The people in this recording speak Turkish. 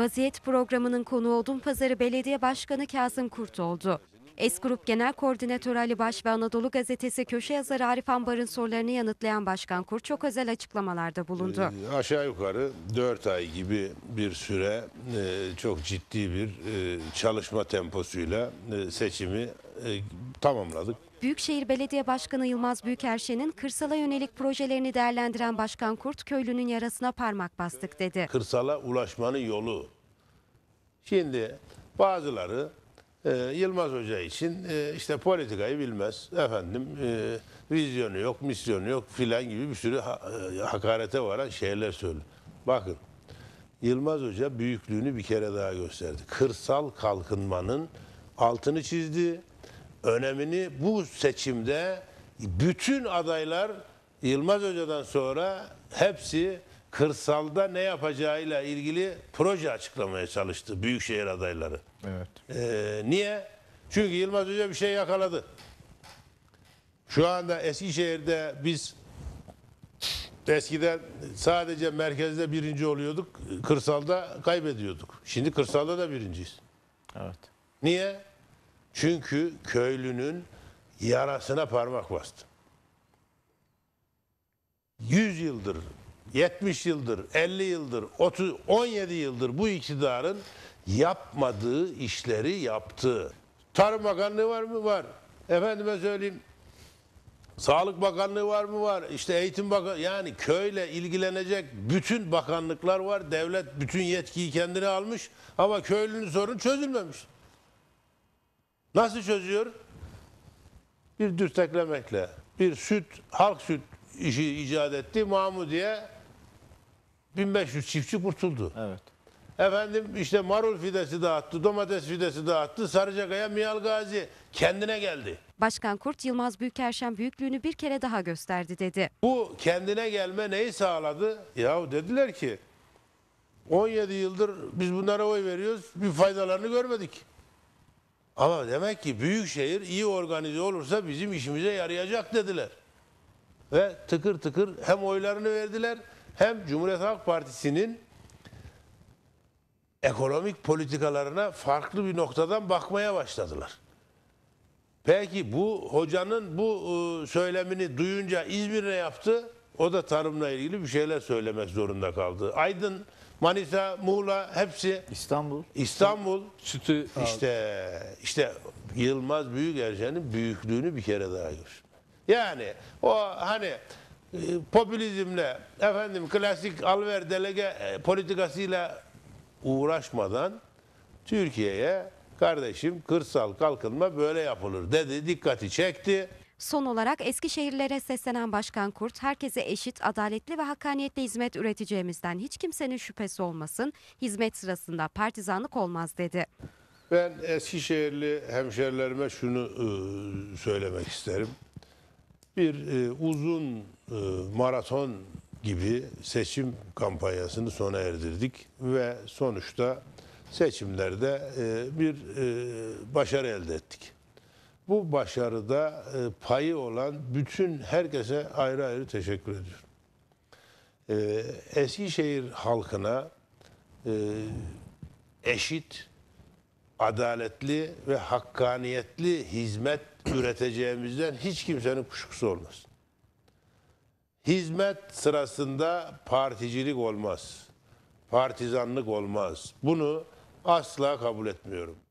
Vaziyet programının konuğu Odunpazarı Belediye Başkanı Kazım Kurt oldu. Es Grup Genel Koordinatörü Ali Baş ve Anadolu Gazetesi köşe yazarı Arif Ambar'ın sorularını yanıtlayan Başkan Kurt çok özel açıklamalarda bulundu. Ee, aşağı yukarı 4 ay gibi bir süre e, çok ciddi bir e, çalışma temposuyla e, seçimi tamamladık. Büyükşehir Belediye Başkanı Yılmaz Büyükerşen'in kırsala yönelik projelerini değerlendiren Başkan Kurt, köylünün yarasına parmak bastık dedi. Kırsala ulaşmanın yolu. Şimdi bazıları e, Yılmaz Hoca için e, işte politikayı bilmez, efendim e, vizyonu yok, misyonu yok filan gibi bir sürü ha, e, hakarete varan şeyler söylüyor. Bakın Yılmaz Hoca büyüklüğünü bir kere daha gösterdi. Kırsal kalkınmanın altını çizdi önemini bu seçimde bütün adaylar Yılmaz Hoca'dan sonra hepsi kırsalda ne yapacağıyla ilgili proje açıklamaya çalıştı büyükşehir adayları. Evet. Ee, niye? Çünkü Yılmaz Hoca bir şey yakaladı. Şu anda Eskişehir'de biz eskiden sadece merkezde birinci oluyorduk, kırsalda kaybediyorduk. Şimdi kırsalda da birinciyiz. Evet. Niye? Çünkü köylünün yarasına parmak bastı. 100 yıldır, 70 yıldır, 50 yıldır, 30, 17 yıldır bu iktidarın yapmadığı işleri yaptı. Tarım Bakanlığı var mı? Var. Efendime söyleyeyim. Sağlık Bakanlığı var mı? Var. İşte Eğitim Bakanlığı yani köyle ilgilenecek bütün bakanlıklar var. Devlet bütün yetkiyi kendine almış ama köylünün sorunu çözülmemiş. Nasıl çözüyor? Bir dürteklemekle. Bir süt, halk süt işi icat etti. Mahmudiye 1500 çiftçi kurtuldu. Evet. Efendim işte marul fidesi dağıttı, domates fidesi dağıttı, Sarıcakaya Miyal Gazi kendine geldi. Başkan Kurt Yılmaz Büyükerşen büyüklüğünü bir kere daha gösterdi dedi. Bu kendine gelme neyi sağladı? Yahu dediler ki 17 yıldır biz bunlara oy veriyoruz bir faydalarını görmedik. Ama demek ki büyük şehir iyi organize olursa bizim işimize yarayacak dediler. Ve tıkır tıkır hem oylarını verdiler hem Cumhuriyet Halk Partisi'nin ekonomik politikalarına farklı bir noktadan bakmaya başladılar. Peki bu hocanın bu e, söylemini duyunca İzmir ne yaptı? O da tarımla ilgili bir şeyler söylemek zorunda kaldı. Aydın Manisa, Muğla hepsi İstanbul. İstanbul Sütü işte işte Yılmaz Büyükerşen'in büyüklüğünü bir kere daha gör. Yani o hani e, popülizmle efendim klasik alver delege e, politikasıyla uğraşmadan Türkiye'ye kardeşim kırsal kalkınma böyle yapılır dedi. Dikkati çekti. Son olarak eski şehirlere seslenen Başkan Kurt, herkese eşit, adaletli ve hakkaniyetli hizmet üreteceğimizden hiç kimsenin şüphesi olmasın, hizmet sırasında partizanlık olmaz dedi. Ben eski şehirli hemşerilerime şunu e, söylemek isterim. Bir e, uzun e, maraton gibi seçim kampanyasını sona erdirdik ve sonuçta seçimlerde bir başarı elde ettik bu başarıda e, payı olan bütün herkese ayrı ayrı teşekkür ediyorum. E, Eskişehir halkına e, eşit, adaletli ve hakkaniyetli hizmet üreteceğimizden hiç kimsenin kuşkusu olmasın. Hizmet sırasında particilik olmaz, partizanlık olmaz. Bunu asla kabul etmiyorum.